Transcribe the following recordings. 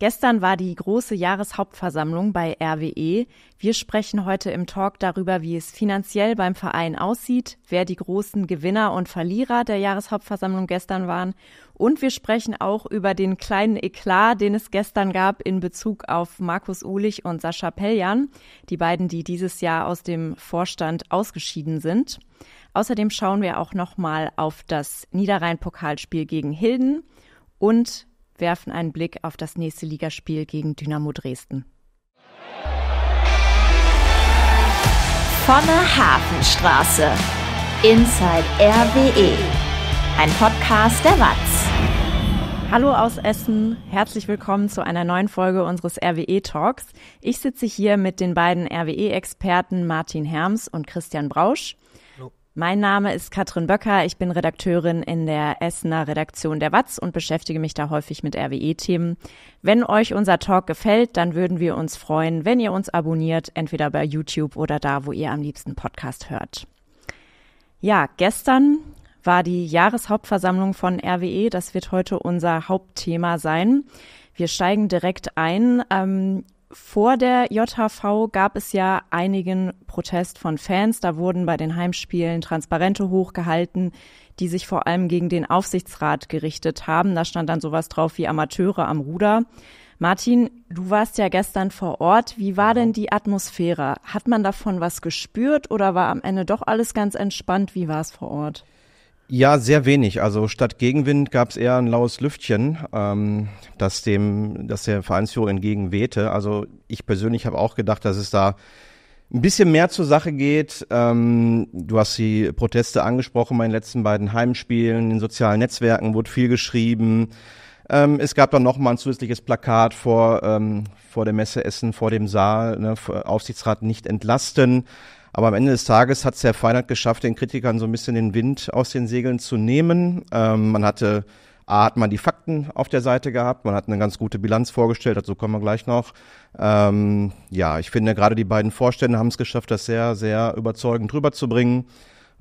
Gestern war die große Jahreshauptversammlung bei RWE. Wir sprechen heute im Talk darüber, wie es finanziell beim Verein aussieht, wer die großen Gewinner und Verlierer der Jahreshauptversammlung gestern waren. Und wir sprechen auch über den kleinen Eklat, den es gestern gab in Bezug auf Markus Uhlich und Sascha Pelljan, die beiden, die dieses Jahr aus dem Vorstand ausgeschieden sind. Außerdem schauen wir auch nochmal auf das Niederrhein-Pokalspiel gegen Hilden und werfen einen Blick auf das nächste Ligaspiel gegen Dynamo Dresden. Von der Hafenstraße. Inside RWE. Ein Podcast der WAZ. Hallo aus Essen, herzlich willkommen zu einer neuen Folge unseres RWE Talks. Ich sitze hier mit den beiden RWE-Experten Martin Herms und Christian Brausch. Hallo. Mein Name ist Katrin Böcker, ich bin Redakteurin in der Essener Redaktion der WATZ und beschäftige mich da häufig mit RWE-Themen. Wenn euch unser Talk gefällt, dann würden wir uns freuen, wenn ihr uns abonniert, entweder bei YouTube oder da, wo ihr am liebsten Podcast hört. Ja, gestern war die Jahreshauptversammlung von RWE. Das wird heute unser Hauptthema sein. Wir steigen direkt ein. Ähm, vor der JHV gab es ja einigen Protest von Fans. Da wurden bei den Heimspielen Transparente hochgehalten, die sich vor allem gegen den Aufsichtsrat gerichtet haben. Da stand dann sowas drauf wie Amateure am Ruder. Martin, du warst ja gestern vor Ort. Wie war denn genau. die Atmosphäre? Hat man davon was gespürt oder war am Ende doch alles ganz entspannt? Wie war es vor Ort? Ja, sehr wenig. Also statt Gegenwind gab es eher ein laues Lüftchen, ähm, das dem, das der Vereinsführung entgegenwehte. Also ich persönlich habe auch gedacht, dass es da ein bisschen mehr zur Sache geht. Ähm, du hast die Proteste angesprochen bei den letzten beiden Heimspielen, in sozialen Netzwerken wurde viel geschrieben. Ähm, es gab dann nochmal ein zusätzliches Plakat vor, ähm, vor der Messe Essen, vor dem Saal, ne, Aufsichtsrat nicht entlasten. Aber am Ende des Tages hat es Herr Feinert geschafft, den Kritikern so ein bisschen den Wind aus den Segeln zu nehmen. Ähm, man hatte A, hat man die Fakten auf der Seite gehabt, man hat eine ganz gute Bilanz vorgestellt, dazu kommen wir gleich noch. Ähm, ja, ich finde, gerade die beiden Vorstände haben es geschafft, das sehr, sehr überzeugend rüberzubringen.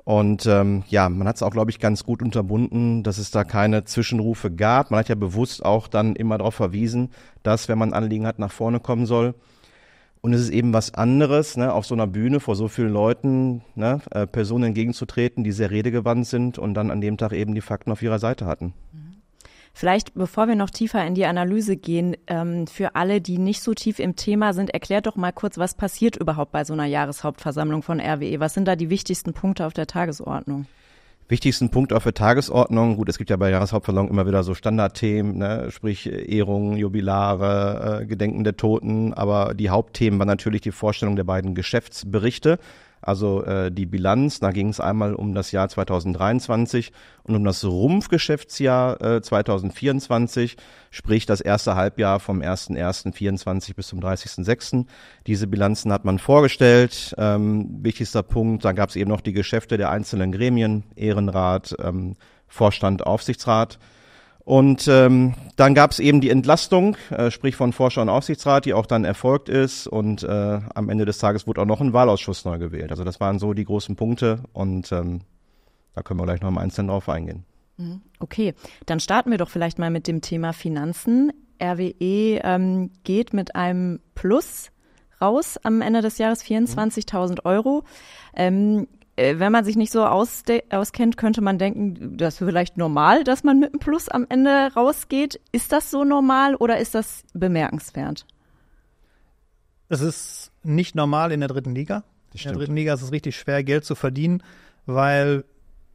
Und ähm, ja, man hat es auch, glaube ich, ganz gut unterbunden, dass es da keine Zwischenrufe gab. Man hat ja bewusst auch dann immer darauf verwiesen, dass, wenn man Anliegen hat, nach vorne kommen soll. Und es ist eben was anderes, ne, auf so einer Bühne vor so vielen Leuten ne, äh, Personen entgegenzutreten, die sehr redegewandt sind und dann an dem Tag eben die Fakten auf ihrer Seite hatten. Vielleicht, bevor wir noch tiefer in die Analyse gehen, ähm, für alle, die nicht so tief im Thema sind, erklärt doch mal kurz, was passiert überhaupt bei so einer Jahreshauptversammlung von RWE? Was sind da die wichtigsten Punkte auf der Tagesordnung? wichtigsten Punkt auf der Tagesordnung. Gut, es gibt ja bei Jahreshauptversammlung immer wieder so Standardthemen, ne? sprich Ehrungen, Jubilare, äh, Gedenken der Toten. Aber die Hauptthemen waren natürlich die Vorstellung der beiden Geschäftsberichte. Also äh, die Bilanz, da ging es einmal um das Jahr 2023 und um das Rumpfgeschäftsjahr äh, 2024, sprich das erste Halbjahr vom 1.1.24 bis zum 30.06. Diese Bilanzen hat man vorgestellt. Ähm, wichtigster Punkt, da gab es eben noch die Geschäfte der einzelnen Gremien, Ehrenrat, ähm, Vorstand, Aufsichtsrat. Und ähm, dann gab es eben die Entlastung, äh, sprich von Forscher und Aufsichtsrat, die auch dann erfolgt ist. Und äh, am Ende des Tages wurde auch noch ein Wahlausschuss neu gewählt. Also das waren so die großen Punkte. Und ähm, da können wir gleich noch im Einzelnen drauf eingehen. Mhm. Okay, dann starten wir doch vielleicht mal mit dem Thema Finanzen. RWE ähm, geht mit einem Plus raus am Ende des Jahres, 24.000 Euro. Ähm, äh, wenn man sich nicht so auskennt, könnte man denken, das ist vielleicht normal, dass man mit einem Plus am Ende rausgeht. Ist das so normal oder ist das bemerkenswert? Es ist nicht normal in der dritten Liga. In der dritten Liga ist es richtig schwer, Geld zu verdienen, weil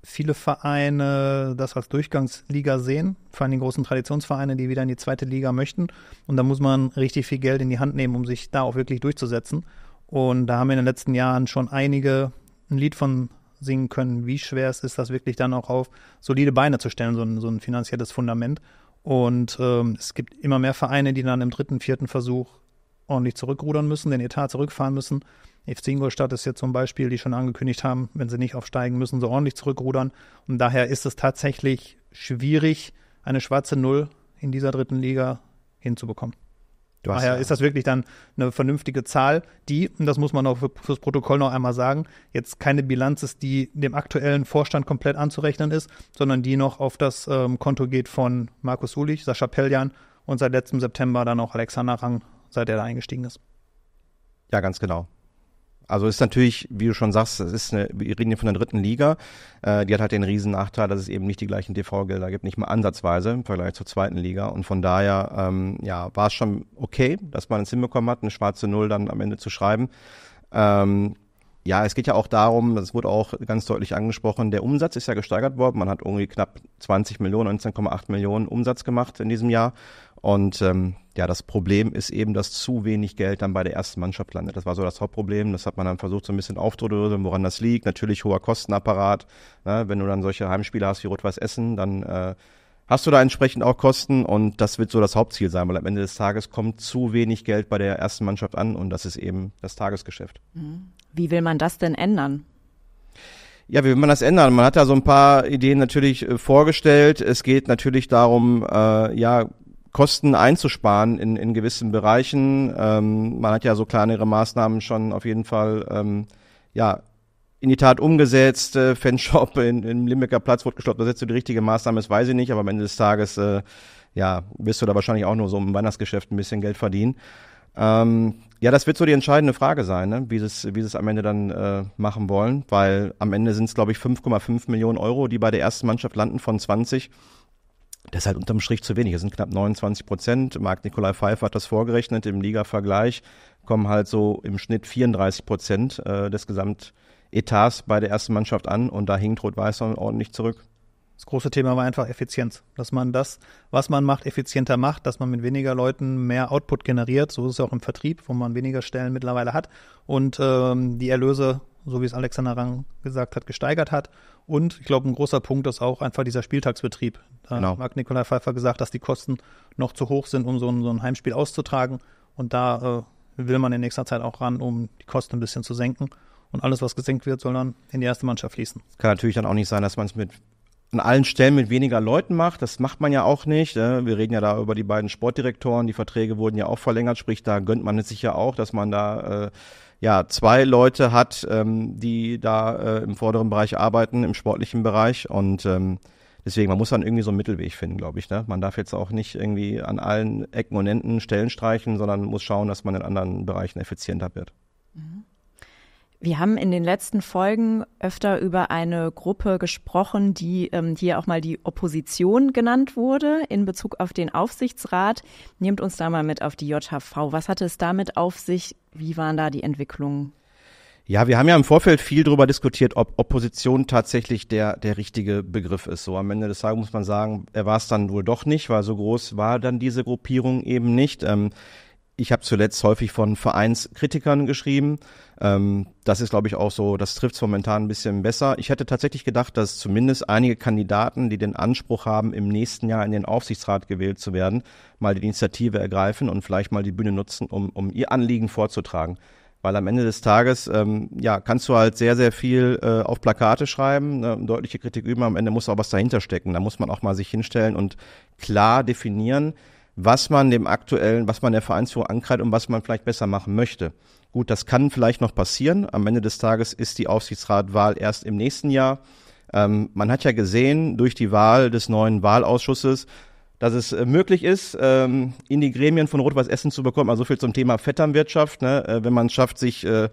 viele Vereine das als Durchgangsliga sehen, vor allem die großen Traditionsvereine, die wieder in die zweite Liga möchten. Und da muss man richtig viel Geld in die Hand nehmen, um sich da auch wirklich durchzusetzen. Und da haben wir in den letzten Jahren schon einige ein Lied von singen können, wie schwer es ist, das wirklich dann auch auf solide Beine zu stellen, so ein, so ein finanzielles Fundament. Und ähm, es gibt immer mehr Vereine, die dann im dritten, vierten Versuch ordentlich zurückrudern müssen, den Etat zurückfahren müssen. FC Ingolstadt ist ja zum Beispiel, die schon angekündigt haben, wenn sie nicht aufsteigen, müssen so ordentlich zurückrudern. Und daher ist es tatsächlich schwierig, eine schwarze Null in dieser dritten Liga hinzubekommen. Daher ja. ist das wirklich dann eine vernünftige Zahl, die, und das muss man auch für, fürs Protokoll noch einmal sagen, jetzt keine Bilanz ist, die dem aktuellen Vorstand komplett anzurechnen ist, sondern die noch auf das ähm, Konto geht von Markus Ulich, Sascha Pelljan und seit letztem September dann auch Alexander Rang, seit er da eingestiegen ist. Ja, ganz genau. Also ist natürlich, wie du schon sagst, es ist eine, wir reden hier von der dritten Liga. Äh, die hat halt den riesen Nachteil, dass es eben nicht die gleichen TV-Gelder gibt, nicht mal ansatzweise im Vergleich zur zweiten Liga. Und von daher, ähm, ja, war es schon okay, dass man es hinbekommen hat, eine schwarze Null dann am Ende zu schreiben. Ähm, ja, es geht ja auch darum, das wurde auch ganz deutlich angesprochen, der Umsatz ist ja gesteigert worden. Man hat irgendwie knapp 20 Millionen, 19,8 Millionen Umsatz gemacht in diesem Jahr. Und ähm, ja, das Problem ist eben, dass zu wenig Geld dann bei der ersten Mannschaft landet. Das war so das Hauptproblem. Das hat man dann versucht, so ein bisschen aufzudröseln, woran das liegt. Natürlich hoher Kostenapparat. Ne? Wenn du dann solche Heimspiele hast wie Rot-Weiß Essen, dann äh, hast du da entsprechend auch Kosten und das wird so das Hauptziel sein, weil am Ende des Tages kommt zu wenig Geld bei der ersten Mannschaft an und das ist eben das Tagesgeschäft. Mhm. Wie will man das denn ändern? Ja, wie will man das ändern? Man hat da so ein paar Ideen natürlich äh, vorgestellt. Es geht natürlich darum, äh, ja, Kosten einzusparen in, in gewissen Bereichen. Ähm, man hat ja so kleinere Maßnahmen schon auf jeden Fall ähm, ja, in die Tat umgesetzt. Äh, Fanshop in, in Limbecker Platz wurde gestoppt. Was jetzt so die richtige Maßnahme ist, weiß ich nicht. Aber am Ende des Tages äh, ja, wirst du da wahrscheinlich auch nur so im Weihnachtsgeschäft ein bisschen Geld verdienen. Ähm, ja, das wird so die entscheidende Frage sein, ne? wie sie es, wie sie es am Ende dann äh, machen wollen, weil am Ende sind es, glaube ich, 5,5 Millionen Euro, die bei der ersten Mannschaft landen von 20. Das ist halt unterm Strich zu wenig. Das sind knapp 29 Prozent. Marc Nikolai Pfeiffer hat das vorgerechnet. Im Liga-Vergleich kommen halt so im Schnitt 34 Prozent äh, des Gesamtetats bei der ersten Mannschaft an und da hinkt Rot-Weiß ordentlich zurück. Das große Thema war einfach Effizienz, dass man das, was man macht, effizienter macht, dass man mit weniger Leuten mehr Output generiert. So ist es auch im Vertrieb, wo man weniger Stellen mittlerweile hat und ähm, die Erlöse, so wie es Alexander Rang gesagt hat, gesteigert hat. Und ich glaube, ein großer Punkt ist auch einfach dieser Spieltagsbetrieb. Da genau. hat Nikolai Pfeiffer gesagt, dass die Kosten noch zu hoch sind, um so ein, so ein Heimspiel auszutragen. Und da äh, will man in nächster Zeit auch ran, um die Kosten ein bisschen zu senken und alles, was gesenkt wird, soll dann in die erste Mannschaft fließen. Es Kann natürlich dann auch nicht sein, dass man es mit an allen Stellen mit weniger Leuten macht. Das macht man ja auch nicht. Ne? Wir reden ja da über die beiden Sportdirektoren. Die Verträge wurden ja auch verlängert. Sprich, da gönnt man es sich ja auch, dass man da äh, ja zwei Leute hat, ähm, die da äh, im vorderen Bereich arbeiten, im sportlichen Bereich. Und ähm, deswegen, man muss dann irgendwie so einen Mittelweg finden, glaube ich. Ne? Man darf jetzt auch nicht irgendwie an allen Ecken und Enden Stellen streichen, sondern muss schauen, dass man in anderen Bereichen effizienter wird. Mhm. Wir haben in den letzten Folgen öfter über eine Gruppe gesprochen, die ähm, hier auch mal die Opposition genannt wurde in Bezug auf den Aufsichtsrat. Nehmt uns da mal mit auf die JHV. Was hatte es damit auf sich? Wie waren da die Entwicklungen? Ja, wir haben ja im Vorfeld viel darüber diskutiert, ob Opposition tatsächlich der, der richtige Begriff ist. So am Ende des Tages muss man sagen, er war es dann wohl doch nicht, weil so groß war dann diese Gruppierung eben nicht. Ähm, ich habe zuletzt häufig von Vereinskritikern geschrieben. Ähm, das ist, glaube ich, auch so, das trifft es momentan ein bisschen besser. Ich hätte tatsächlich gedacht, dass zumindest einige Kandidaten, die den Anspruch haben, im nächsten Jahr in den Aufsichtsrat gewählt zu werden, mal die Initiative ergreifen und vielleicht mal die Bühne nutzen, um, um ihr Anliegen vorzutragen. Weil am Ende des Tages, ähm, ja, kannst du halt sehr, sehr viel äh, auf Plakate schreiben, ne, deutliche Kritik üben, am Ende muss auch was dahinter stecken. Da muss man auch mal sich hinstellen und klar definieren, was man dem aktuellen, was man der Vereinsführung ankreidet und was man vielleicht besser machen möchte. Gut, das kann vielleicht noch passieren. Am Ende des Tages ist die Aufsichtsratwahl erst im nächsten Jahr. Ähm, man hat ja gesehen durch die Wahl des neuen Wahlausschusses, dass es äh, möglich ist, ähm, in die Gremien von Rot-Weiß Essen zu bekommen. Also viel zum Thema Vetternwirtschaft. Ne? Äh, wenn man es schafft, sich äh,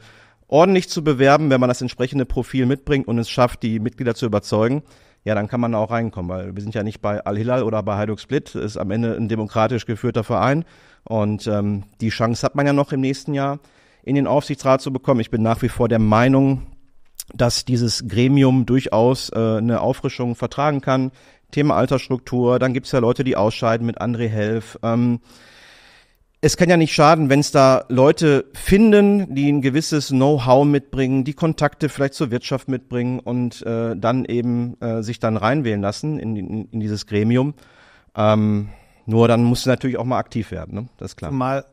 ordentlich zu bewerben, wenn man das entsprechende Profil mitbringt und es schafft, die Mitglieder zu überzeugen, ja, dann kann man auch reinkommen, weil wir sind ja nicht bei Al-Hilal oder bei Hajduk Split, das ist am Ende ein demokratisch geführter Verein und ähm, die Chance hat man ja noch im nächsten Jahr in den Aufsichtsrat zu bekommen. Ich bin nach wie vor der Meinung, dass dieses Gremium durchaus äh, eine Auffrischung vertragen kann. Thema Altersstruktur, dann gibt's ja Leute, die ausscheiden mit André Helf. Ähm, es kann ja nicht schaden, wenn es da Leute finden, die ein gewisses Know-how mitbringen, die Kontakte vielleicht zur Wirtschaft mitbringen und äh, dann eben äh, sich dann reinwählen lassen in, in, in dieses Gremium. Ähm, nur dann muss natürlich auch mal aktiv werden, ne? das ist klar. Mal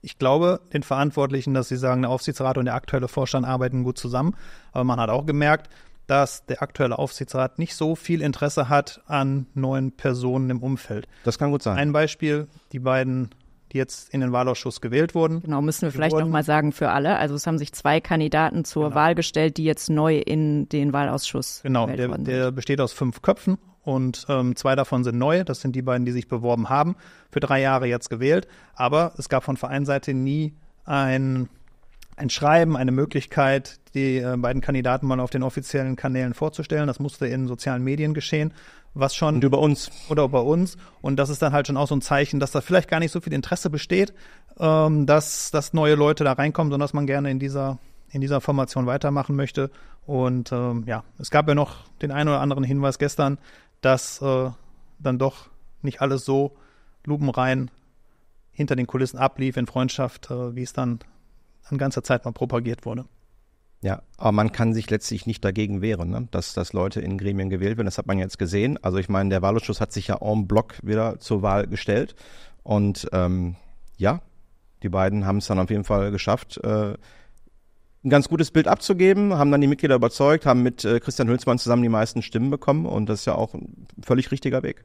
ich glaube den Verantwortlichen, dass sie sagen, der Aufsichtsrat und der aktuelle Vorstand arbeiten gut zusammen. Aber man hat auch gemerkt, dass der aktuelle Aufsichtsrat nicht so viel Interesse hat an neuen Personen im Umfeld. Das kann gut sein. Ein Beispiel, die beiden die jetzt in den Wahlausschuss gewählt wurden. Genau, müssen wir vielleicht nochmal sagen für alle. Also es haben sich zwei Kandidaten zur genau. Wahl gestellt, die jetzt neu in den Wahlausschuss genau, gewählt der, worden sind. Der besteht aus fünf Köpfen und ähm, zwei davon sind neu. Das sind die beiden, die sich beworben haben, für drei Jahre jetzt gewählt. Aber es gab von Vereinsseite nie ein ein Schreiben, eine Möglichkeit, die äh, beiden Kandidaten mal auf den offiziellen Kanälen vorzustellen. Das musste in sozialen Medien geschehen, was schon und über uns oder über uns. Und das ist dann halt schon auch so ein Zeichen, dass da vielleicht gar nicht so viel Interesse besteht, ähm, dass, dass neue Leute da reinkommen, sondern dass man gerne in dieser in dieser Formation weitermachen möchte. Und ähm, ja, es gab ja noch den einen oder anderen Hinweis gestern, dass äh, dann doch nicht alles so lupenrein hinter den Kulissen ablief in Freundschaft, äh, wie es dann an ganzer Zeit mal propagiert wurde. Ja, aber man kann sich letztlich nicht dagegen wehren, ne? dass, dass Leute in Gremien gewählt werden. Das hat man jetzt gesehen. Also ich meine, der Wahlausschuss hat sich ja en bloc wieder zur Wahl gestellt. Und ähm, ja, die beiden haben es dann auf jeden Fall geschafft, äh, ein ganz gutes Bild abzugeben, haben dann die Mitglieder überzeugt, haben mit äh, Christian Hülsmann zusammen die meisten Stimmen bekommen. Und das ist ja auch ein völlig richtiger Weg.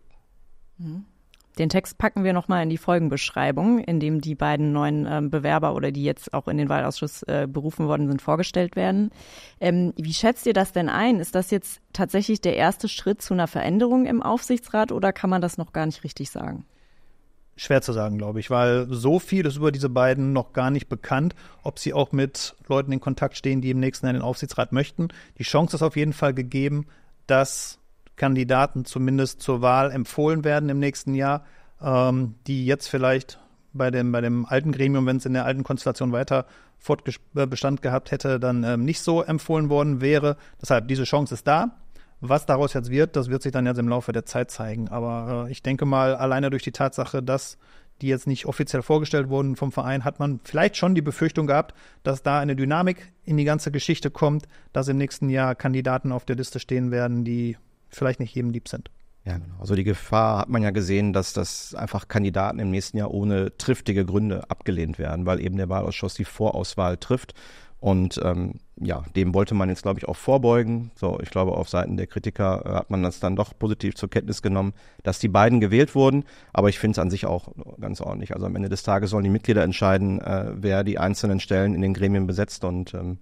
Mhm. Den Text packen wir nochmal in die Folgenbeschreibung, in dem die beiden neuen ähm, Bewerber oder die jetzt auch in den Wahlausschuss äh, berufen worden sind, vorgestellt werden. Ähm, wie schätzt ihr das denn ein? Ist das jetzt tatsächlich der erste Schritt zu einer Veränderung im Aufsichtsrat oder kann man das noch gar nicht richtig sagen? Schwer zu sagen, glaube ich, weil so viel ist über diese beiden noch gar nicht bekannt, ob sie auch mit Leuten in Kontakt stehen, die im nächsten Jahr in den Aufsichtsrat möchten. Die Chance ist auf jeden Fall gegeben, dass Kandidaten zumindest zur Wahl empfohlen werden im nächsten Jahr, ähm, die jetzt vielleicht bei dem, bei dem alten Gremium, wenn es in der alten Konstellation weiter äh, Bestand gehabt hätte, dann ähm, nicht so empfohlen worden wäre. Deshalb, diese Chance ist da. Was daraus jetzt wird, das wird sich dann jetzt im Laufe der Zeit zeigen. Aber äh, ich denke mal, alleine durch die Tatsache, dass die jetzt nicht offiziell vorgestellt wurden vom Verein, hat man vielleicht schon die Befürchtung gehabt, dass da eine Dynamik in die ganze Geschichte kommt, dass im nächsten Jahr Kandidaten auf der Liste stehen werden, die vielleicht nicht jedem lieb sind. Ja, genau. Also die Gefahr hat man ja gesehen, dass das einfach Kandidaten im nächsten Jahr ohne triftige Gründe abgelehnt werden, weil eben der Wahlausschuss die Vorauswahl trifft. Und ähm, ja, dem wollte man jetzt, glaube ich, auch vorbeugen. So, ich glaube, auf Seiten der Kritiker äh, hat man das dann doch positiv zur Kenntnis genommen, dass die beiden gewählt wurden. Aber ich finde es an sich auch ganz ordentlich. Also am Ende des Tages sollen die Mitglieder entscheiden, äh, wer die einzelnen Stellen in den Gremien besetzt. Und ähm,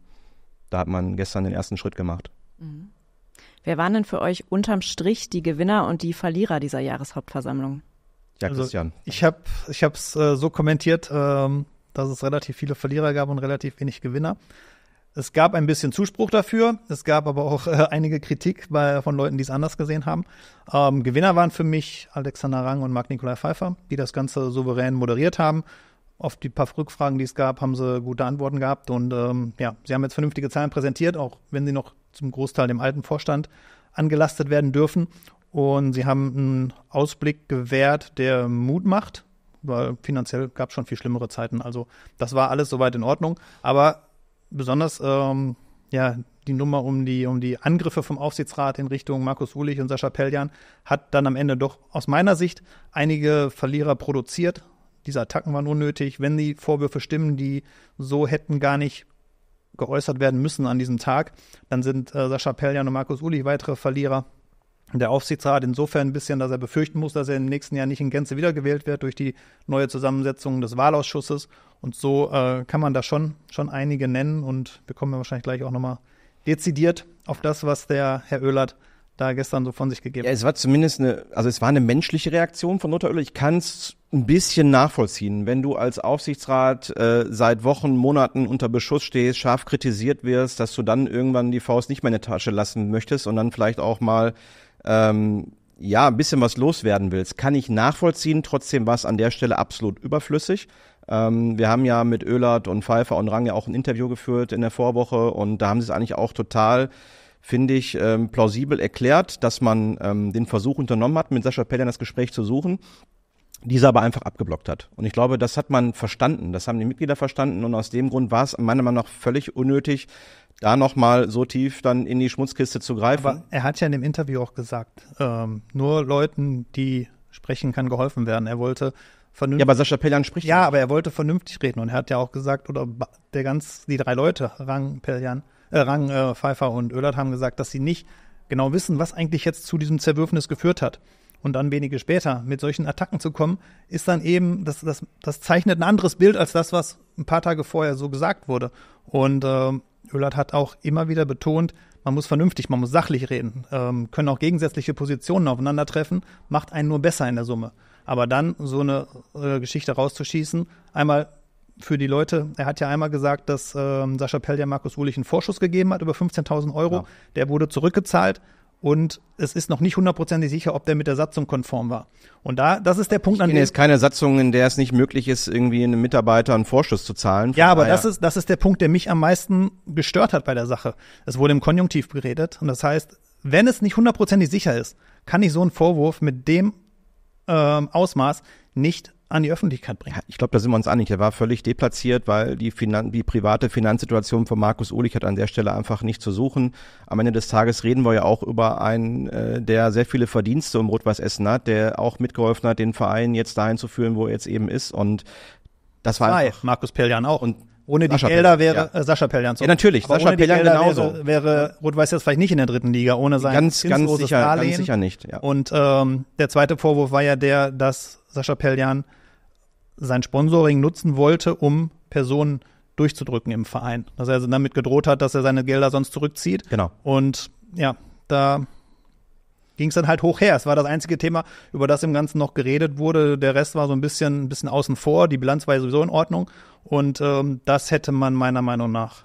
da hat man gestern den ersten Schritt gemacht. Mhm. Wer waren denn für euch unterm Strich die Gewinner und die Verlierer dieser Jahreshauptversammlung? Ja, also, Christian. Also ich habe ich äh, so kommentiert, ähm, dass es relativ viele Verlierer gab und relativ wenig Gewinner. Es gab ein bisschen Zuspruch dafür, es gab aber auch äh, einige Kritik bei, von Leuten, die es anders gesehen haben. Ähm, Gewinner waren für mich Alexander Rang und Marc Nikolai Pfeiffer, die das Ganze souverän moderiert haben auf die paar Rückfragen, die es gab, haben sie gute Antworten gehabt. Und ähm, ja, sie haben jetzt vernünftige Zahlen präsentiert, auch wenn sie noch zum Großteil dem alten Vorstand angelastet werden dürfen. Und sie haben einen Ausblick gewährt, der Mut macht, weil finanziell gab es schon viel schlimmere Zeiten. Also das war alles soweit in Ordnung. Aber besonders ähm, ja, die Nummer um die, um die Angriffe vom Aufsichtsrat in Richtung Markus Ulich und Sascha Pelljan hat dann am Ende doch aus meiner Sicht einige Verlierer produziert, diese Attacken waren unnötig. Wenn die Vorwürfe stimmen, die so hätten gar nicht geäußert werden müssen an diesem Tag, dann sind äh, Sascha Pelljan und Markus Uli weitere Verlierer. Der Aufsichtsrat insofern ein bisschen, dass er befürchten muss, dass er im nächsten Jahr nicht in Gänze wiedergewählt wird durch die neue Zusammensetzung des Wahlausschusses. Und so äh, kann man da schon, schon einige nennen. Und wir kommen ja wahrscheinlich gleich auch nochmal dezidiert auf das, was der Herr Oehlert da gestern so von sich gegeben. Ja, es war zumindest eine, also es war eine menschliche Reaktion von Lothar Oeller. Ich kann es ein bisschen nachvollziehen, wenn du als Aufsichtsrat äh, seit Wochen, Monaten unter Beschuss stehst, scharf kritisiert wirst, dass du dann irgendwann die Faust nicht mehr in der Tasche lassen möchtest und dann vielleicht auch mal ähm, ja ein bisschen was loswerden willst. Kann ich nachvollziehen. Trotzdem war es an der Stelle absolut überflüssig. Ähm, wir haben ja mit Oehlert und Pfeiffer und Rang ja auch ein Interview geführt in der Vorwoche und da haben sie es eigentlich auch total finde ich, ähm, plausibel erklärt, dass man ähm, den Versuch unternommen hat, mit Sascha Pellian das Gespräch zu suchen, dieser aber einfach abgeblockt hat. Und ich glaube, das hat man verstanden, das haben die Mitglieder verstanden und aus dem Grund war es meiner Meinung nach völlig unnötig, da nochmal so tief dann in die Schmutzkiste zu greifen. Aber er hat ja in dem Interview auch gesagt, ähm, nur Leuten, die sprechen, kann geholfen werden. Er wollte vernünftig. Ja, aber Sascha Pellian spricht. Ja, nicht. aber er wollte vernünftig reden und er hat ja auch gesagt, oder der ganz, die drei Leute, Rang, Pellian, äh, Rang, äh, Pfeiffer und Oehlert haben gesagt, dass sie nicht genau wissen, was eigentlich jetzt zu diesem Zerwürfnis geführt hat. Und dann wenige später mit solchen Attacken zu kommen, ist dann eben, das, das, das zeichnet ein anderes Bild als das, was ein paar Tage vorher so gesagt wurde. Und äh, Oehlert hat auch immer wieder betont, man muss vernünftig, man muss sachlich reden, ähm, können auch gegensätzliche Positionen aufeinandertreffen, macht einen nur besser in der Summe. Aber dann so eine äh, Geschichte rauszuschießen, einmal für die Leute, er hat ja einmal gesagt, dass ähm, Sascha Pell ja Markus Ulrich einen Vorschuss gegeben hat über 15.000 Euro. Ja. Genau. Der wurde zurückgezahlt und es ist noch nicht hundertprozentig sicher, ob der mit der Satzung konform war. Und da, das ist der Punkt, ich an dem. Es ist keine Satzung, in der es nicht möglich ist, irgendwie einem Mitarbeiter einen Vorschuss zu zahlen. Ja, aber das ist, das ist der Punkt, der mich am meisten gestört hat bei der Sache. Es wurde im Konjunktiv geredet und das heißt, wenn es nicht hundertprozentig sicher ist, kann ich so einen Vorwurf mit dem ähm, Ausmaß nicht an die Öffentlichkeit bringen. Ich glaube, da sind wir uns einig. Der war völlig deplatziert, weil die, Finan die private Finanzsituation von Markus Ulich hat an der Stelle einfach nicht zu suchen. Am Ende des Tages reden wir ja auch über einen, äh, der sehr viele Verdienste um Rot-Weiß Essen hat, der auch mitgeholfen hat, den Verein jetzt dahin zu führen, wo er jetzt eben ist. Und das war Zwei, einfach. Markus Pelljan auch. Und ohne die Sascha Gelder wäre ja. äh, Sascha Pellian so. Ja, natürlich, Aber Sascha Pellian genauso. Wäre, wäre Rot-Weiß jetzt vielleicht nicht in der dritten Liga ohne sein ganz ganz sicher, Darlehen. ganz sicher nicht, ja. Und ähm, der zweite Vorwurf war ja der, dass Sascha Pellian sein Sponsoring nutzen wollte, um Personen durchzudrücken im Verein. Dass er damit gedroht hat, dass er seine Gelder sonst zurückzieht. Genau. Und ja, da ging es dann halt hoch her. Es war das einzige Thema, über das im Ganzen noch geredet wurde. Der Rest war so ein bisschen, ein bisschen außen vor. Die Bilanz war sowieso in Ordnung. Und ähm, das hätte man meiner Meinung nach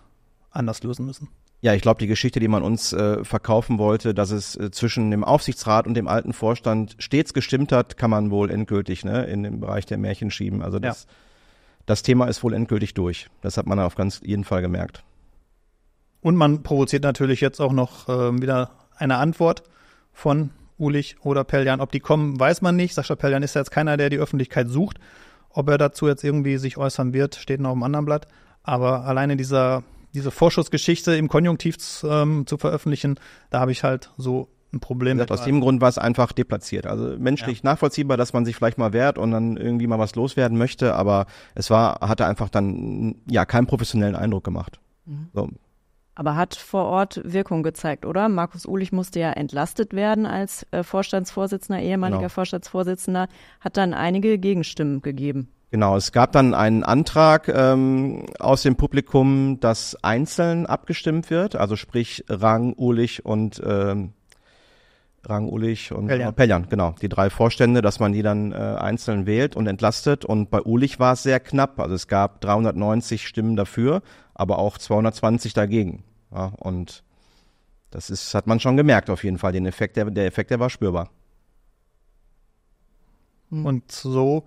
anders lösen müssen. Ja, ich glaube, die Geschichte, die man uns äh, verkaufen wollte, dass es äh, zwischen dem Aufsichtsrat und dem alten Vorstand stets gestimmt hat, kann man wohl endgültig ne, in den Bereich der Märchen schieben. Also das, ja. das Thema ist wohl endgültig durch. Das hat man auf ganz jeden Fall gemerkt. Und man provoziert natürlich jetzt auch noch äh, wieder eine Antwort von Ulich oder Peljan. Ob die kommen, weiß man nicht. Sascha Peljan ist ja jetzt keiner, der die Öffentlichkeit sucht. Ob er dazu jetzt irgendwie sich äußern wird, steht noch auf dem anderen Blatt. Aber alleine dieser diese Vorschussgeschichte im Konjunktiv ähm, zu veröffentlichen, da habe ich halt so ein Problem. Gesagt, aus dem Grund war es einfach deplatziert. Also menschlich ja. nachvollziehbar, dass man sich vielleicht mal wehrt und dann irgendwie mal was loswerden möchte, aber es war, hatte einfach dann ja keinen professionellen Eindruck gemacht. Mhm. So. Aber hat vor Ort Wirkung gezeigt, oder? Markus Ulich musste ja entlastet werden als äh, Vorstandsvorsitzender, ehemaliger genau. Vorstandsvorsitzender, hat dann einige Gegenstimmen gegeben. Genau, es gab dann einen Antrag ähm, aus dem Publikum, dass einzeln abgestimmt wird, also sprich Rang, Ulich und ähm, Rang, Ulich und Pellian. Pellian, genau, die drei Vorstände, dass man die dann äh, einzeln wählt und entlastet. Und bei Ulich war es sehr knapp, also es gab 390 Stimmen dafür, aber auch 220 dagegen. Ja, und das ist, hat man schon gemerkt auf jeden Fall. Den Effekt, der, der Effekt, der war spürbar. Und so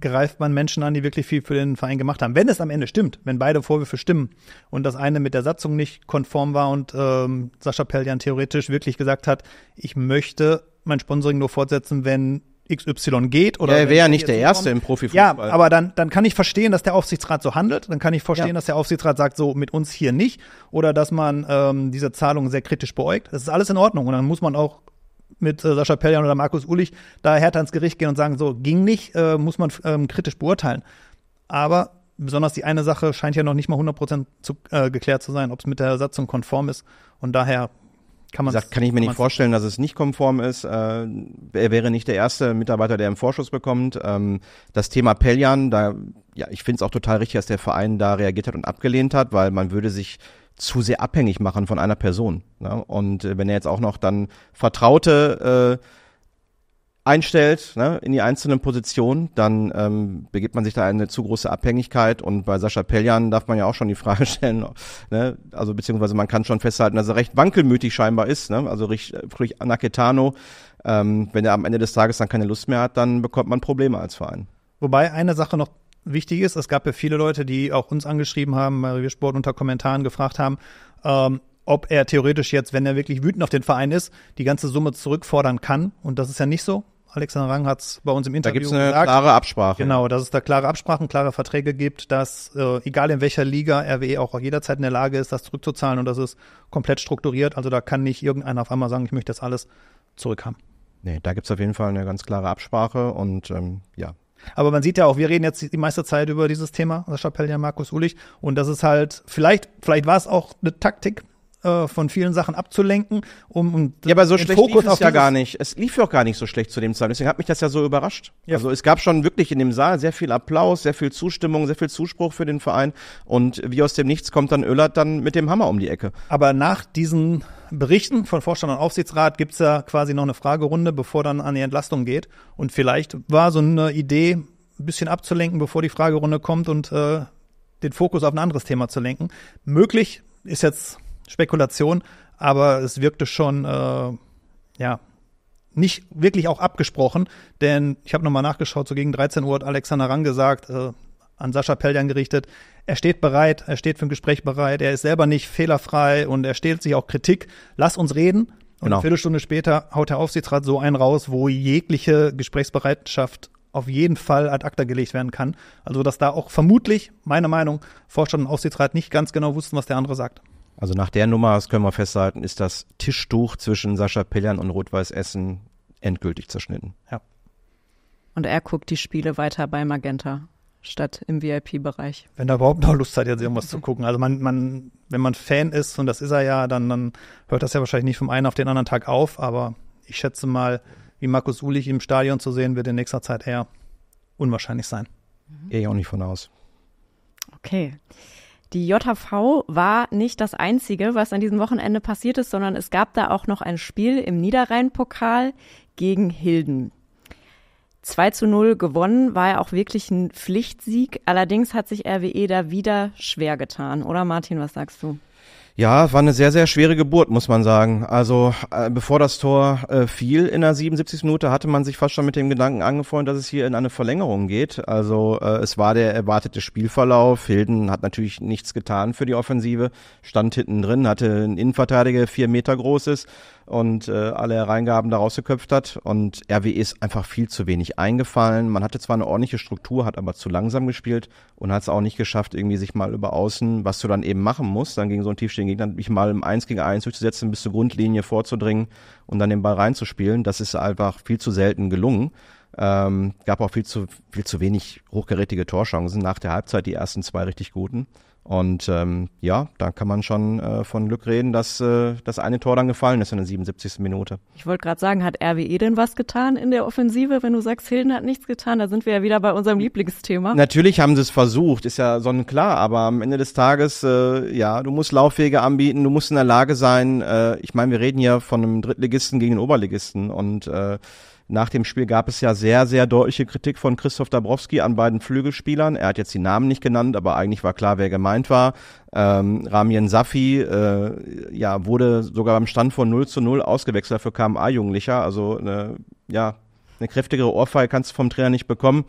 greift man Menschen an, die wirklich viel für den Verein gemacht haben. Wenn es am Ende stimmt, wenn beide Vorwürfe stimmen und das eine mit der Satzung nicht konform war und ähm, Sascha Pellian theoretisch wirklich gesagt hat, ich möchte mein Sponsoring nur fortsetzen, wenn XY geht oder. Ja, er wäre ja nicht der Erste im Profifußball. Ja, aber dann, dann kann ich verstehen, dass der Aufsichtsrat so handelt. Dann kann ich verstehen, ja. dass der Aufsichtsrat sagt, so mit uns hier nicht. Oder dass man ähm, diese Zahlung sehr kritisch beäugt. Das ist alles in Ordnung. Und dann muss man auch mit äh, Sascha Pelljan oder Markus Ulich da härter ans Gericht gehen und sagen, so ging nicht, äh, muss man ähm, kritisch beurteilen. Aber besonders die eine Sache scheint ja noch nicht mal 100% zu, äh, geklärt zu sein, ob es mit der Satzung konform ist. Und daher kann man Sagt, kann ich mir nicht vorstellen, dass es nicht konform ist. Äh, er wäre nicht der erste Mitarbeiter, der einen Vorschuss bekommt. Ähm, das Thema Pelljan, da ja, ich finde es auch total richtig, dass der Verein da reagiert hat und abgelehnt hat, weil man würde sich zu sehr abhängig machen von einer Person. Ne? Und äh, wenn er jetzt auch noch dann Vertraute äh, einstellt ne, in die einzelnen Positionen, dann ähm, begibt man sich da eine zu große Abhängigkeit. Und bei Sascha Peljan darf man ja auch schon die Frage stellen, ne, also beziehungsweise man kann schon festhalten, dass er recht wankelmütig scheinbar ist. Ne? Also sprich Naketano, ähm, wenn er am Ende des Tages dann keine Lust mehr hat, dann bekommt man Probleme als Verein. Wobei eine Sache noch wichtig ist. Es gab ja viele Leute, die auch uns angeschrieben haben, bei Reviersport unter Kommentaren gefragt haben, ähm, ob er theoretisch jetzt, wenn er wirklich wütend auf den Verein ist, die ganze Summe zurückfordern kann. Und das ist ja nicht so. Alexander Rang hat es bei uns im Interview gesagt. Da gibt es eine gesagt. klare Absprache. Genau, dass es da klare Absprachen, klare Verträge gibt, dass äh, egal in welcher Liga RWE auch jederzeit in der Lage ist, das zurückzuzahlen und das ist komplett strukturiert. Also da kann nicht irgendeiner auf einmal sagen, ich möchte das alles zurückhaben. Nee, da gibt es auf jeden Fall eine ganz klare Absprache und ähm, ja, aber man sieht ja auch, wir reden jetzt die meiste Zeit über dieses Thema, Sascha Pellner, Markus Ulich. Und das ist halt, vielleicht, vielleicht war es auch eine Taktik, äh, von vielen Sachen abzulenken, um, ja, aber so schlecht Fokus lief es ja gar nicht. Es lief ja auch gar nicht so schlecht zu dem Zeitpunkt. Deswegen hat mich das ja so überrascht. Ja. Also es gab schon wirklich in dem Saal sehr viel Applaus, sehr viel Zustimmung, sehr viel Zuspruch für den Verein. Und wie aus dem Nichts kommt dann Öllert dann mit dem Hammer um die Ecke. Aber nach diesen Berichten von Vorstand und Aufsichtsrat gibt es ja quasi noch eine Fragerunde, bevor dann an die Entlastung geht. Und vielleicht war so eine Idee, ein bisschen abzulenken, bevor die Fragerunde kommt und äh, den Fokus auf ein anderes Thema zu lenken. Möglich ist jetzt Spekulation, aber es wirkte schon, äh, ja, nicht wirklich auch abgesprochen, denn ich habe nochmal nachgeschaut, so gegen 13 Uhr hat Alexander Rang gesagt, äh, an Sascha Peljan gerichtet, er steht bereit, er steht für ein Gespräch bereit, er ist selber nicht fehlerfrei und er stellt sich auch Kritik, lass uns reden. Und genau. eine Viertelstunde später haut der Aufsichtsrat so einen raus, wo jegliche Gesprächsbereitschaft auf jeden Fall ad acta gelegt werden kann. Also dass da auch vermutlich, meine Meinung, Vorstand und Aufsichtsrat nicht ganz genau wussten, was der andere sagt. Also nach der Nummer, das können wir festhalten, ist das Tischtuch zwischen Sascha Pillern und Rot-Weiß Essen endgültig zerschnitten. Ja. Und er guckt die Spiele weiter bei Magenta statt im VIP-Bereich. Wenn er überhaupt noch Lust hat, jetzt irgendwas zu gucken. Also man, man, wenn man Fan ist, und das ist er ja, dann, dann hört das ja wahrscheinlich nicht vom einen auf den anderen Tag auf, aber ich schätze mal, wie Markus Ulich im Stadion zu sehen, wird in nächster Zeit eher unwahrscheinlich sein. Mhm. ich auch nicht von aus. Okay. Die JV war nicht das Einzige, was an diesem Wochenende passiert ist, sondern es gab da auch noch ein Spiel im Niederrhein-Pokal gegen Hilden. 2 zu 0 gewonnen war ja auch wirklich ein Pflichtsieg. Allerdings hat sich RWE da wieder schwer getan, oder Martin, was sagst du? Ja, war eine sehr, sehr schwere Geburt, muss man sagen. Also äh, bevor das Tor äh, fiel in der 77. Minute, hatte man sich fast schon mit dem Gedanken angefreundet, dass es hier in eine Verlängerung geht. Also äh, es war der erwartete Spielverlauf. Hilden hat natürlich nichts getan für die Offensive, stand hinten drin, hatte einen Innenverteidiger, vier Meter großes und äh, alle Reingaben daraus geköpft hat. Und RWE ist einfach viel zu wenig eingefallen. Man hatte zwar eine ordentliche Struktur, hat aber zu langsam gespielt und hat es auch nicht geschafft, irgendwie sich mal über außen, was du dann eben machen musst, dann gegen so einen tiefstehenden Gegner, dich mal im 1 gegen 1 durchzusetzen, bis zur Grundlinie vorzudringen und dann den Ball reinzuspielen. Das ist einfach viel zu selten gelungen. Ähm, gab auch viel zu, viel zu wenig hochgerätige Torchancen. Nach der Halbzeit die ersten zwei richtig guten. Und ähm, ja, da kann man schon äh, von Glück reden, dass äh, das eine Tor dann gefallen ist in der 77. Minute. Ich wollte gerade sagen, hat RWE denn was getan in der Offensive? Wenn du sagst, Hilden hat nichts getan, da sind wir ja wieder bei unserem Lieblingsthema. Natürlich haben sie es versucht, ist ja sonnenklar, aber am Ende des Tages, äh, ja, du musst Laufwege anbieten, du musst in der Lage sein, äh, ich meine, wir reden ja von einem Drittligisten gegen einen Oberligisten und äh, nach dem Spiel gab es ja sehr, sehr deutliche Kritik von Christoph Dabrowski an beiden Flügelspielern. Er hat jetzt die Namen nicht genannt, aber eigentlich war klar, wer gemeint war. Ähm, Ramien Safi äh, ja, wurde sogar beim Stand von 0 zu 0 ausgewechselt für KMA-Jugendlicher. Also eine, ja, eine kräftigere Ohrfeige kannst du vom Trainer nicht bekommen.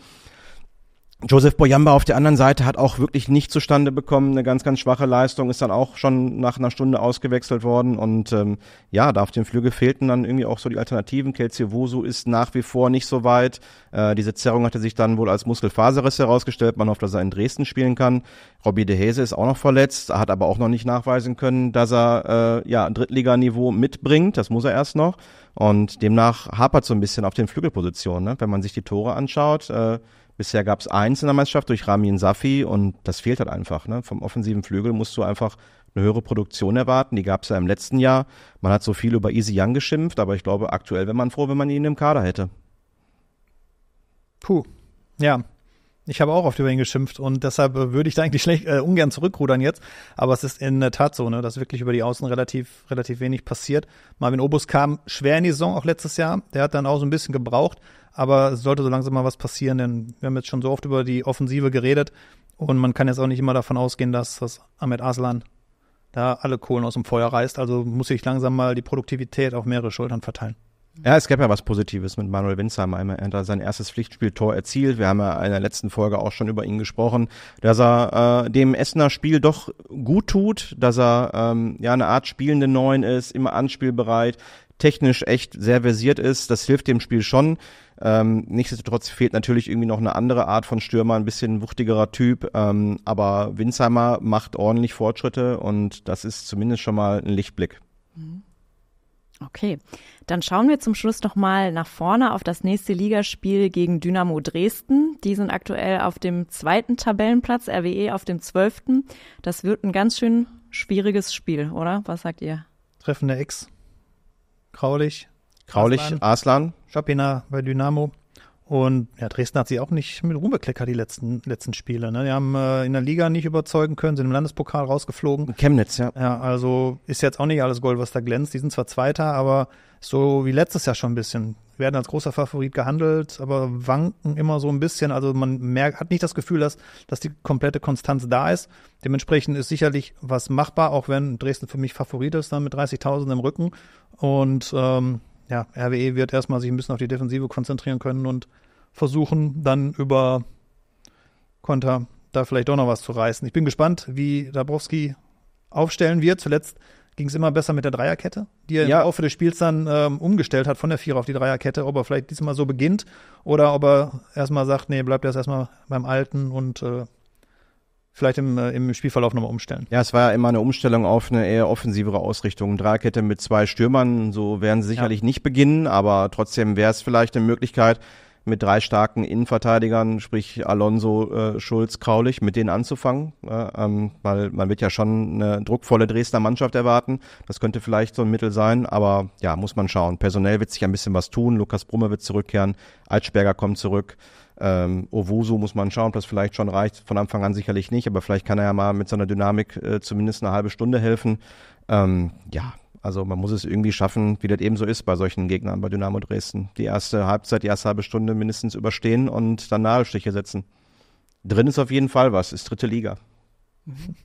Joseph Boyamba auf der anderen Seite hat auch wirklich nicht zustande bekommen, eine ganz, ganz schwache Leistung, ist dann auch schon nach einer Stunde ausgewechselt worden und ähm, ja, da auf dem Flügel fehlten dann irgendwie auch so die Alternativen. Kelsey Wusu ist nach wie vor nicht so weit. Äh, diese Zerrung hatte sich dann wohl als Muskelfaserriss herausgestellt. Man hofft, dass er in Dresden spielen kann. Robbie De Hese ist auch noch verletzt, hat aber auch noch nicht nachweisen können, dass er äh, ja Drittliganiveau mitbringt. Das muss er erst noch. Und demnach hapert so ein bisschen auf den Flügelpositionen. Ne? Wenn man sich die Tore anschaut, äh, bisher gab es eins in der Meisterschaft durch Ramin Safi und das fehlt halt einfach. Ne? Vom offensiven Flügel musst du einfach eine höhere Produktion erwarten. Die gab es ja im letzten Jahr. Man hat so viel über Easy Young geschimpft, aber ich glaube, aktuell wäre man froh, wenn man ihn im Kader hätte. Puh. Ja, ich habe auch oft über ihn geschimpft und deshalb äh, würde ich da eigentlich schlecht, äh, ungern zurückrudern jetzt. Aber es ist in der Tat so, ne, dass wirklich über die Außen relativ, relativ wenig passiert. Marvin Obus kam schwer in die Saison, auch letztes Jahr. Der hat dann auch so ein bisschen gebraucht. Aber es sollte so langsam mal was passieren, denn wir haben jetzt schon so oft über die Offensive geredet. Und man kann jetzt auch nicht immer davon ausgehen, dass das Ahmed Aslan da alle Kohlen aus dem Feuer reißt. Also muss ich langsam mal die Produktivität auf mehrere Schultern verteilen. Ja, es gab ja was Positives mit Manuel Winsheimer. Er hat sein erstes Pflichtspieltor erzielt. Wir haben ja in der letzten Folge auch schon über ihn gesprochen, dass er äh, dem Essener Spiel doch gut tut, dass er ähm, ja eine Art spielende Neun ist, immer anspielbereit, technisch echt sehr versiert ist. Das hilft dem Spiel schon. Ähm, nichtsdestotrotz fehlt natürlich irgendwie noch eine andere Art von Stürmer, ein bisschen wuchtigerer Typ. Ähm, aber Winsheimer macht ordentlich Fortschritte und das ist zumindest schon mal ein Lichtblick. Mhm. Okay, dann schauen wir zum Schluss nochmal nach vorne auf das nächste Ligaspiel gegen Dynamo Dresden. Die sind aktuell auf dem zweiten Tabellenplatz, RWE auf dem zwölften. Das wird ein ganz schön schwieriges Spiel, oder? Was sagt ihr? Treffende Ex. Kraulich. Kraulich, Aslan. Aslan. Schapina bei Dynamo. Und ja, Dresden hat sie auch nicht mit Ruhm bekleckert, die letzten, letzten Spiele. Ne? Die haben äh, in der Liga nicht überzeugen können, sind im Landespokal rausgeflogen. Chemnitz, ja. Ja, also ist jetzt auch nicht alles Gold, was da glänzt. Die sind zwar Zweiter, aber so wie letztes Jahr schon ein bisschen. Werden als großer Favorit gehandelt, aber wanken immer so ein bisschen. Also man merkt, hat nicht das Gefühl, dass, dass die komplette Konstanz da ist. Dementsprechend ist sicherlich was machbar, auch wenn Dresden für mich Favorit ist, dann mit 30.000 im Rücken. Und ähm, ja, RWE wird erstmal sich ein bisschen auf die Defensive konzentrieren können und versuchen dann über Konter da vielleicht doch noch was zu reißen. Ich bin gespannt, wie Dabrowski aufstellen wird. Zuletzt ging es immer besser mit der Dreierkette, die er ja. auch für das Spiels dann ähm, umgestellt hat von der Vierer auf die Dreierkette. Ob er vielleicht diesmal so beginnt oder ob er erstmal sagt, nee, bleibt erst erstmal beim Alten und äh, vielleicht im, äh, im Spielverlauf nochmal umstellen. Ja, es war ja immer eine Umstellung auf eine eher offensivere Ausrichtung. Dreikette mit zwei Stürmern, so werden sie sicherlich ja. nicht beginnen, aber trotzdem wäre es vielleicht eine Möglichkeit, mit drei starken Innenverteidigern, sprich Alonso, äh, Schulz, Kraulich, mit denen anzufangen, äh, ähm, weil man wird ja schon eine druckvolle Dresdner Mannschaft erwarten. Das könnte vielleicht so ein Mittel sein, aber ja, muss man schauen. Personell wird sich ein bisschen was tun. Lukas Brumme wird zurückkehren, Altschberger kommt zurück. Ähm, Owoso muss man schauen, ob das vielleicht schon reicht. Von Anfang an sicherlich nicht, aber vielleicht kann er ja mal mit seiner Dynamik äh, zumindest eine halbe Stunde helfen. Ähm, ja, also man muss es irgendwie schaffen, wie das eben so ist bei solchen Gegnern bei Dynamo Dresden. Die erste Halbzeit, die erste halbe Stunde mindestens überstehen und dann Nadelstiche setzen. Drin ist auf jeden Fall was, ist dritte Liga. Mhm.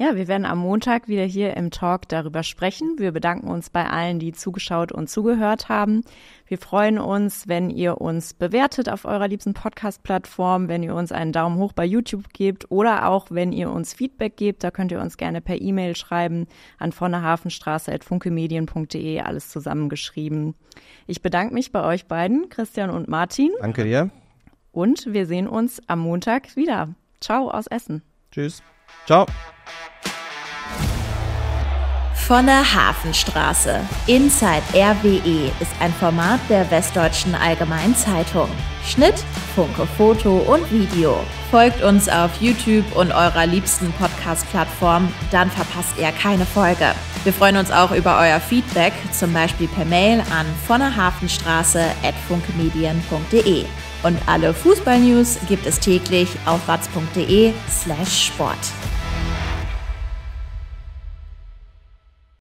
Ja, wir werden am Montag wieder hier im Talk darüber sprechen. Wir bedanken uns bei allen, die zugeschaut und zugehört haben. Wir freuen uns, wenn ihr uns bewertet auf eurer liebsten Podcast-Plattform, wenn ihr uns einen Daumen hoch bei YouTube gebt oder auch, wenn ihr uns Feedback gebt. Da könnt ihr uns gerne per E-Mail schreiben an vornehafenstraße.funkemedien.de, alles zusammengeschrieben. Ich bedanke mich bei euch beiden, Christian und Martin. Danke dir. Und wir sehen uns am Montag wieder. Ciao aus Essen. Tschüss. Ciao. Von der Hafenstraße. Inside RWE ist ein Format der Westdeutschen Allgemeinen Zeitung. Schnitt, Funke Foto und Video. Folgt uns auf YouTube und eurer liebsten Podcast-Plattform, dann verpasst ihr keine Folge. Wir freuen uns auch über euer Feedback, zum Beispiel per Mail an at vonnerhafenstraße.funkemedien.de. Und alle Fußball-News gibt es täglich auf watz.de/sport.